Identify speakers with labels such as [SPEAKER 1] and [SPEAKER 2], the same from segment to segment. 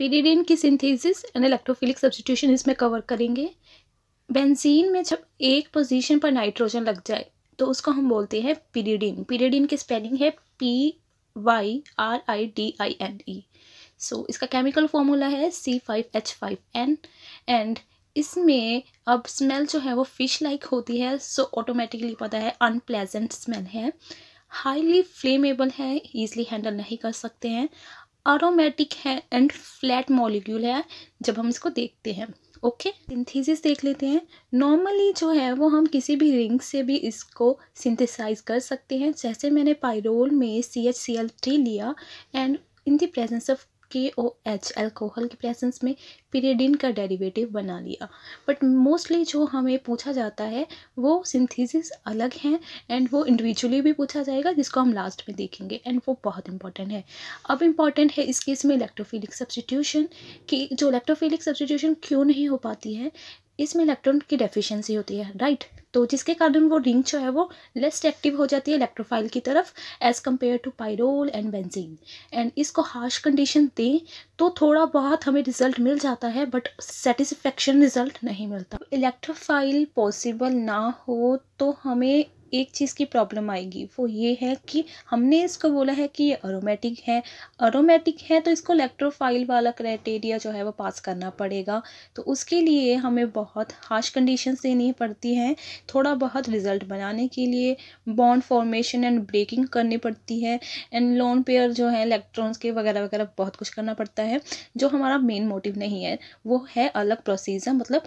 [SPEAKER 1] पीडीडीन की synthesis and electrophilic substitution इसमें cover करेंगे बेंजीन में जब एक पोजीशन पर नाइट्रोजन लग जाए तो उसको हम बोलते हैं पीडीडीन पीडीडीन की स्पेलिंग है P Y R I D I N E so इसका केमिकल फॉर्मूला है C five H five N and इसमें अब स्मेल जो है वो फिश लाइक होती है सो ऑटोमेटिकली पता है अनप्लेजेंट स्मेल है हाईली फ्लेमेबल है ईजली हैंडल नहीं कर सकते हैं ऑटोमेटिक है एंड फ्लैट मॉलिक्यूल है जब हम इसको देखते हैं ओके सिंथेसिस देख लेते हैं नॉर्मली जो है वो हम किसी भी रिंग से भी इसको सिंथेसाइज कर सकते हैं जैसे मैंने पायरोल में C H C L three लिया and in the presence of K O H alcohol के प्रेजेंस में पीरियडिन का डेरिवेटिव बना लिया बट मोस्टली जो हमें पूछा जाता है वो सिंथेसिस अलग हैं एंड वो इंडिविजुअली भी पूछा जाएगा जिसको हम लास्ट में देखेंगे एंड वो बहुत इंपॉर्टेंट है अब इम्पॉर्टेंट है इस केस में इलेक्ट्रोफिलिक सब्सटीट्यूशन की जो इलेक्ट्रोफिलिक सब्सटीट्यूशन क्यों नहीं हो पाती है इसमें इलेक्ट्रॉन की डेफिशिएंसी होती है राइट तो जिसके कारण वो रिंग जो है वो लेस एक्टिव हो जाती है इलेक्ट्रोफाइल की तरफ as compare to pyrrole and benzene and इसको हार्श कंडीशन दें तो थोड़ा बहुत हमें रिजल्ट मिल जाता है बट सेटिस्फेक्शन रिजल्ट नहीं मिलता इलेक्ट्रोफाइल पॉसिबल ना हो तो हमें एक चीज़ की प्रॉब्लम आएगी वो ये है कि हमने इसको बोला है कि ये अरोमेटिक है अरोमेटिक है तो इसको इलेक्ट्रोफाइल वाला क्राइटेरिया जो है वो पास करना पड़ेगा तो उसके लिए हमें बहुत हार्श कंडीशन देनी पड़ती हैं थोड़ा बहुत रिज़ल्ट बनाने के लिए बॉन्ड फॉर्मेशन एंड ब्रेकिंग करनी पड़ती है एंड लोन पेयर जो है इलेक्ट्रॉन्स के वगैरह वगैरह बहुत कुछ करना पड़ता है जो हमारा मेन मोटिव नहीं है वो है अलग प्रोसीजर मतलब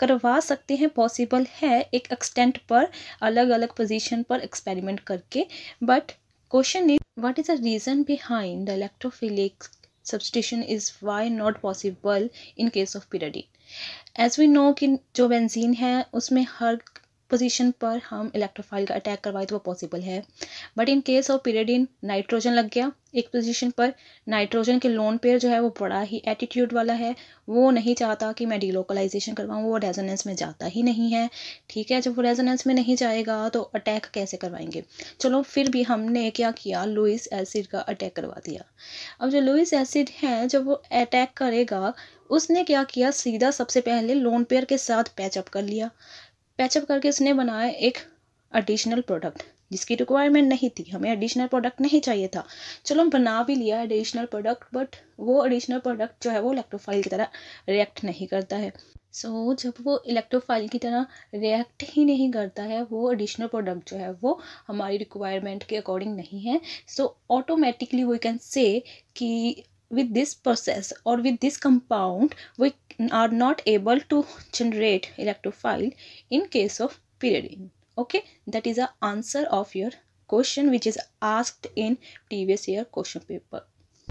[SPEAKER 1] करवा सकते हैं पॉसिबल है एक एक्सटेंट पर अलग अलग पोजीशन पर एक्सपेरिमेंट करके but question is what is the reason behind the electrophilic substitution is why not possible in case of pyridine as we know कि जो बेंजीन है उसमें हर पोजीशन पर हम इलेक्ट्रोफाइल का अटैक करवाए तो वो पॉसिबल है but in case of pyridine nitrogen लग गया एक पोजीशन पर नाइट्रोजन के लोन पेयर जो है वो बड़ा ही एटीट्यूड वाला है वो नहीं चाहता कि मैं डीलोकलाइजेशन करवाऊँ वो रेजोनेंस में जाता ही नहीं है ठीक है जब वो रेजोनेंस में नहीं जाएगा तो अटैक कैसे करवाएंगे चलो फिर भी हमने क्या किया लुइस एसिड का अटैक करवा दिया अब जो लुइस एसिड है जब वो अटैक करेगा उसने क्या किया सीधा सबसे पहले लोन पेयर के साथ पैचअप कर लिया पैचअप करके उसने बनाया एक एडिशनल प्रोडक्ट जिसकी रिक्वायरमेंट नहीं थी हमें एडिशनल प्रोडक्ट नहीं चाहिए था चलो हम बना भी लिया एडिशनल प्रोडक्ट बट वो एडिशनल प्रोडक्ट जो है वो इलेक्ट्रोफाइल की तरह रिएक्ट नहीं करता है सो so, जब वो इलेक्ट्रोफाइल की तरह रिएक्ट ही नहीं करता है वो एडिशनल प्रोडक्ट जो है वो हमारी रिक्वायरमेंट के अकॉर्डिंग नहीं है so automatically we can say कि with this process or with this compound we are not able to generate electrophile in case of pyridine okay that is the answer of your question which is asked in previous year question paper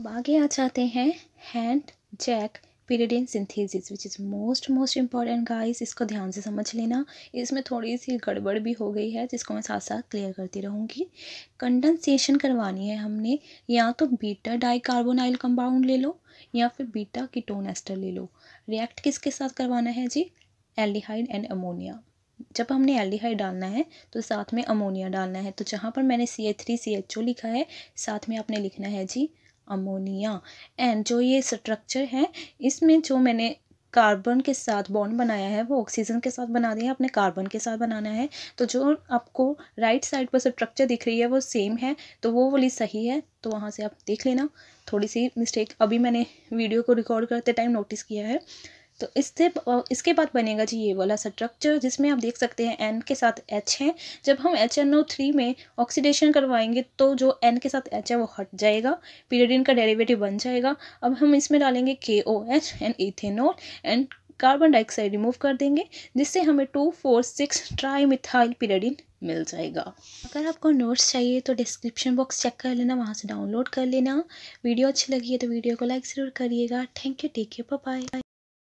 [SPEAKER 1] आगे आ जाते हैं Hantzsch pyridine synthesis which is most most important guys इसको ध्यान से समझ लेना इसमें थोड़ी सी गड़बड़ भी हो गई है जिसको मैं साथ साथ क्लियर करती रहूँगी कंडेंसेशन करवानी है हमने या तो बीटा डाइकार्बोनाइल कंपाउंड ले लो या फिर बीटा कीटोन एस्टर ले लो रिएक्ट किसके साथ करवाना है जी एल्डिहाइड एंड अमोनिया जब हमने एल्डिहाइड डालना है तो साथ में अमोनिया डालना है तो जहाँ पर मैंने C H three C H O लिखा है साथ में आपने लिखना है जी अमोनिया एंड जो ये स्ट्रक्चर है इसमें जो मैंने कार्बन के साथ बॉन्ड बनाया है वो ऑक्सीजन के साथ बना दिया अपने कार्बन के साथ बनाना है तो जो आपको राइट साइड पर स्ट्रक्चर दिख रही है वो सेम है तो वो वाली सही है तो वहाँ से आप देख लेना थोड़ी सी मिस्टेक अभी मैंने वीडियो को रिकॉर्ड करते टाइम नोटिस किया है तो इससे इसके बाद बनेगा जी ये वाला स्ट्रक्चर जिसमें आप देख सकते हैं एन के साथ एच है जब हम एच एन ओ थ्री में ऑक्सीडेशन करवाएंगे तो जो एन के साथ एच है वो हट जाएगा पीरियडिन का डेरिवेटिव बन जाएगा अब हम इसमें डालेंगे K O H and ethanol and carbon dioxide remove कर देंगे जिससे हमें two four six trimethyl pyridine मिल जाएगा अगर आपको नोट्स चाहिए तो डिस्क्रिप्शन बॉक्स चेक कर लेना वहाँ से डाउनलोड कर लेना वीडियो अच्छी लगी है तो वीडियो को लाइक ज़रूर करिएगा thank you take care bye